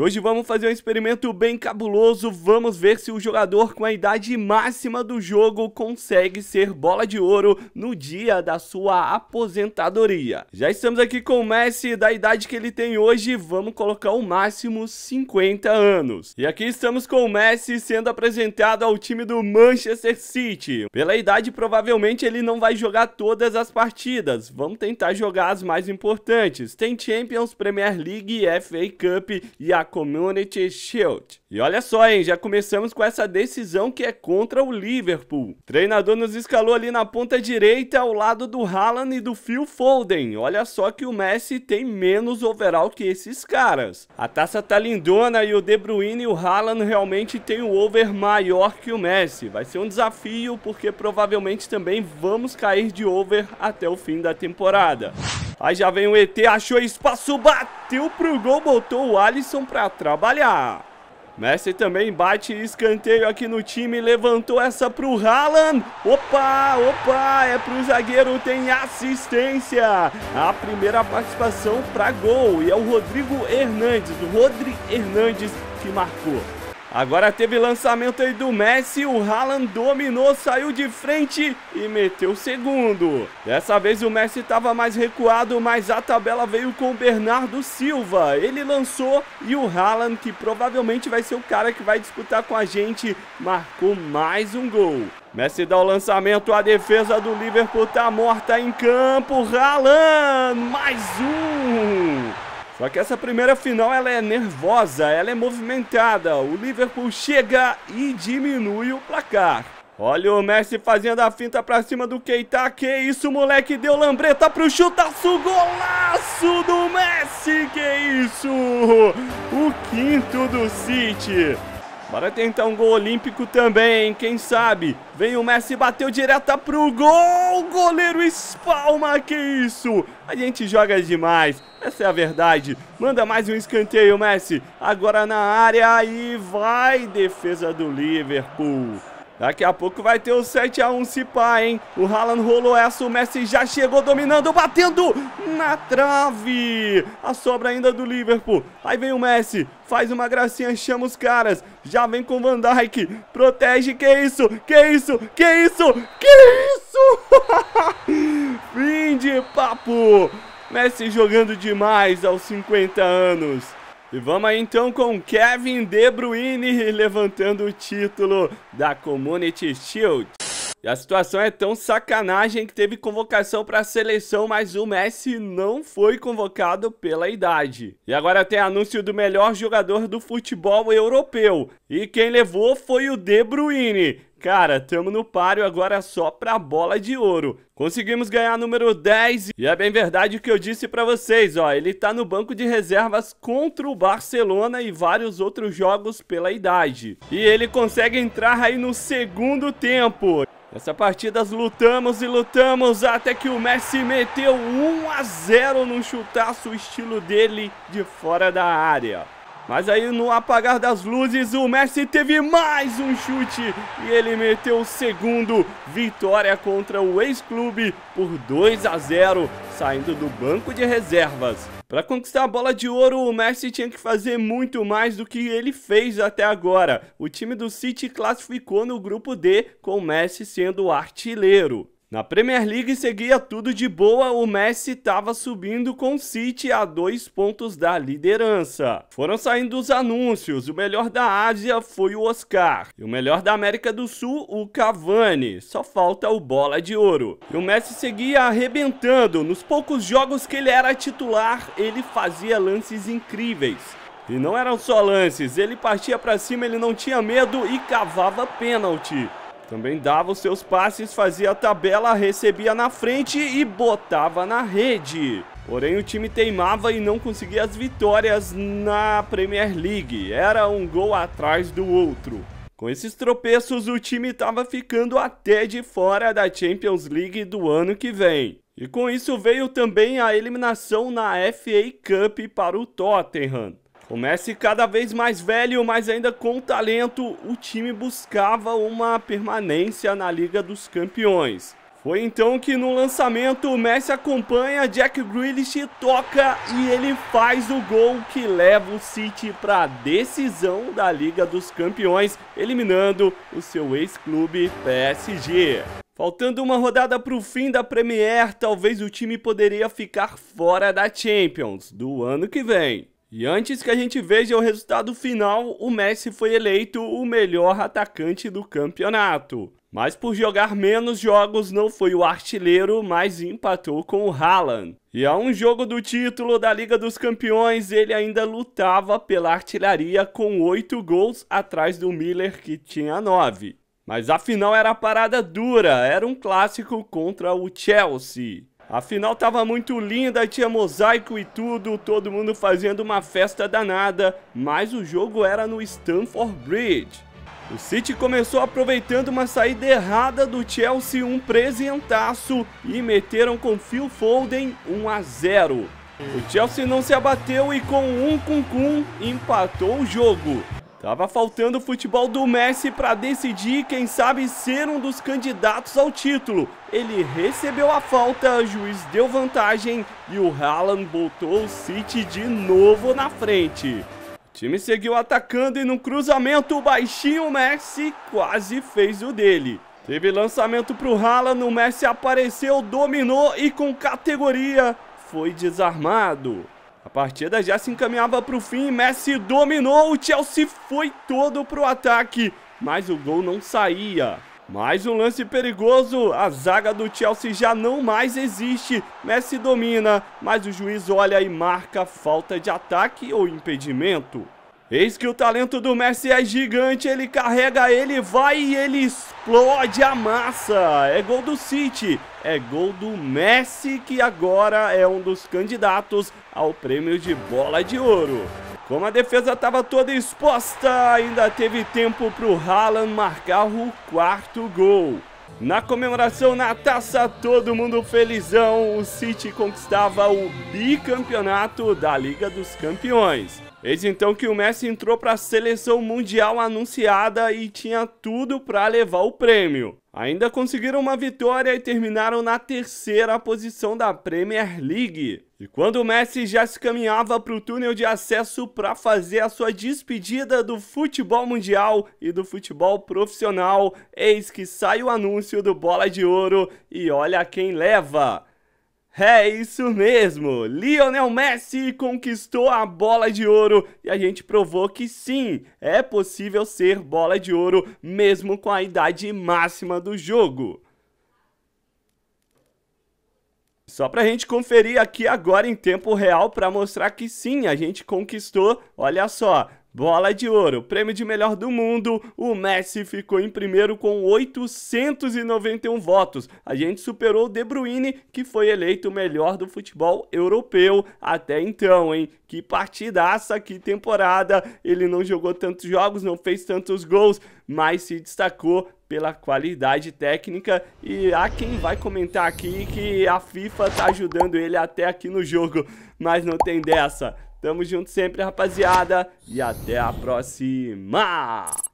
hoje vamos fazer um experimento bem cabuloso, vamos ver se o jogador com a idade máxima do jogo consegue ser bola de ouro no dia da sua aposentadoria. Já estamos aqui com o Messi, da idade que ele tem hoje, vamos colocar o máximo 50 anos. E aqui estamos com o Messi sendo apresentado ao time do Manchester City. Pela idade, provavelmente ele não vai jogar todas as partidas, vamos tentar jogar as mais importantes. Tem Champions, Premier League, FA Cup e a Community Shield. E olha só, hein, já começamos com essa decisão que é contra o Liverpool. O treinador nos escalou ali na ponta direita ao lado do Haaland e do Phil Foden. Olha só que o Messi tem menos overall que esses caras. A taça tá lindona e o De Bruyne e o Haaland realmente tem um over maior que o Messi. Vai ser um desafio porque provavelmente também vamos cair de over até o fim da temporada. Aí já vem o ET, achou espaço, bateu pro gol, botou o Alisson pra trabalhar. Messi também bate escanteio aqui no time, levantou essa pro Haaland. Opa, opa, é pro zagueiro, tem assistência. A primeira participação para gol e é o Rodrigo Hernandes, o Rodrigo Hernandes que marcou. Agora teve lançamento aí do Messi, o Haaland dominou, saiu de frente e meteu o segundo. Dessa vez o Messi estava mais recuado, mas a tabela veio com o Bernardo Silva. Ele lançou e o Haaland, que provavelmente vai ser o cara que vai disputar com a gente, marcou mais um gol. Messi dá o lançamento, a defesa do Liverpool tá morta em campo. Haaland, mais um! Só que essa primeira final ela é nervosa, ela é movimentada. O Liverpool chega e diminui o placar. Olha o Messi fazendo a finta pra cima do Keita. Que isso, moleque. Deu lambreta pro chutaço. Golaço do Messi. Que isso. O quinto do City. Bora tentar um gol olímpico também, quem sabe? Vem o Messi, bateu direto pro gol! Goleiro espalma, que isso! A gente joga demais, essa é a verdade. Manda mais um escanteio, Messi. Agora na área e vai, defesa do Liverpool. Daqui a pouco vai ter o 7x1 se pá, hein? O Haaland rolou essa, o Messi já chegou dominando, batendo na trave. A sobra ainda do Liverpool. Aí vem o Messi, faz uma gracinha, chama os caras. Já vem com o Van Dijk, protege. Que isso? Que isso? Que isso? Que isso? Fim de papo. Messi jogando demais aos 50 anos. E vamos aí então com Kevin De Bruyne levantando o título da Community Shield. E a situação é tão sacanagem que teve convocação para a seleção, mas o Messi não foi convocado pela idade. E agora tem anúncio do melhor jogador do futebol europeu. E quem levou foi o De Bruyne. Cara, tamo no páreo agora só pra bola de ouro. Conseguimos ganhar número 10 e é bem verdade o que eu disse pra vocês, ó. Ele tá no banco de reservas contra o Barcelona e vários outros jogos pela idade. E ele consegue entrar aí no segundo tempo. Nessa partida lutamos e lutamos até que o Messi meteu 1 a 0 num chutaço estilo dele de fora da área. Mas aí no apagar das luzes o Messi teve mais um chute e ele meteu o segundo. Vitória contra o ex-clube por 2 a 0, saindo do banco de reservas. Para conquistar a bola de ouro, o Messi tinha que fazer muito mais do que ele fez até agora. O time do City classificou no grupo D, com o Messi sendo artilheiro. Na Premier League seguia tudo de boa, o Messi estava subindo com o City a dois pontos da liderança. Foram saindo os anúncios, o melhor da Ásia foi o Oscar, e o melhor da América do Sul, o Cavani, só falta o Bola de Ouro. E o Messi seguia arrebentando, nos poucos jogos que ele era titular, ele fazia lances incríveis. E não eram só lances, ele partia para cima, ele não tinha medo e cavava pênalti. Também dava os seus passes, fazia a tabela, recebia na frente e botava na rede. Porém, o time teimava e não conseguia as vitórias na Premier League. Era um gol atrás do outro. Com esses tropeços, o time estava ficando até de fora da Champions League do ano que vem. E com isso veio também a eliminação na FA Cup para o Tottenham. O Messi cada vez mais velho, mas ainda com talento, o time buscava uma permanência na Liga dos Campeões. Foi então que no lançamento o Messi acompanha, Jack Grealish toca e ele faz o gol que leva o City para a decisão da Liga dos Campeões, eliminando o seu ex-clube PSG. Faltando uma rodada para o fim da Premier, talvez o time poderia ficar fora da Champions do ano que vem. E antes que a gente veja o resultado final, o Messi foi eleito o melhor atacante do campeonato. Mas por jogar menos jogos não foi o artilheiro, mas empatou com o Haaland. E a um jogo do título da Liga dos Campeões, ele ainda lutava pela artilharia com 8 gols atrás do Miller que tinha 9. Mas a final era parada dura, era um clássico contra o Chelsea. A final tava muito linda, tinha mosaico e tudo, todo mundo fazendo uma festa danada, mas o jogo era no Stamford Bridge. O City começou aproveitando uma saída errada do Chelsea, um presentaço, e meteram com Phil Foden 1 a 0. O Chelsea não se abateu e com um cun-cun empatou o jogo. Tava faltando o futebol do Messi para decidir, quem sabe, ser um dos candidatos ao título. Ele recebeu a falta, o juiz deu vantagem e o Haaland botou o City de novo na frente. O time seguiu atacando e no cruzamento baixinho o Messi quase fez o dele. Teve lançamento para o Haaland, o Messi apareceu, dominou e com categoria foi desarmado. A partida já se encaminhava para o fim, Messi dominou, o Chelsea foi todo para o ataque, mas o gol não saía. Mais um lance perigoso, a zaga do Chelsea já não mais existe, Messi domina, mas o juiz olha e marca falta de ataque ou impedimento. Eis que o talento do Messi é gigante, ele carrega, ele vai e ele explode a massa. É gol do City, é gol do Messi, que agora é um dos candidatos ao prêmio de bola de ouro. Como a defesa estava toda exposta, ainda teve tempo para o Haaland marcar o quarto gol. Na comemoração na taça, todo mundo felizão, o City conquistava o bicampeonato da Liga dos Campeões. Eis então que o Messi entrou para a seleção mundial anunciada e tinha tudo para levar o prêmio. Ainda conseguiram uma vitória e terminaram na terceira posição da Premier League. E quando o Messi já se caminhava para o túnel de acesso para fazer a sua despedida do futebol mundial e do futebol profissional, eis que sai o anúncio do Bola de Ouro e olha quem leva. É isso mesmo! Lionel Messi conquistou a bola de ouro e a gente provou que sim, é possível ser bola de ouro mesmo com a idade máxima do jogo. Só para a gente conferir aqui agora em tempo real para mostrar que sim, a gente conquistou, olha só, Bola de ouro, prêmio de melhor do mundo. O Messi ficou em primeiro com 891 votos. A gente superou o De Bruyne, que foi eleito o melhor do futebol europeu até então, hein? Que partidaça, que temporada! Ele não jogou tantos jogos, não fez tantos gols, mas se destacou pela qualidade técnica e há quem vai comentar aqui que a FIFA tá ajudando ele até aqui no jogo, mas não tem dessa. Tamo junto sempre, rapaziada, e até a próxima!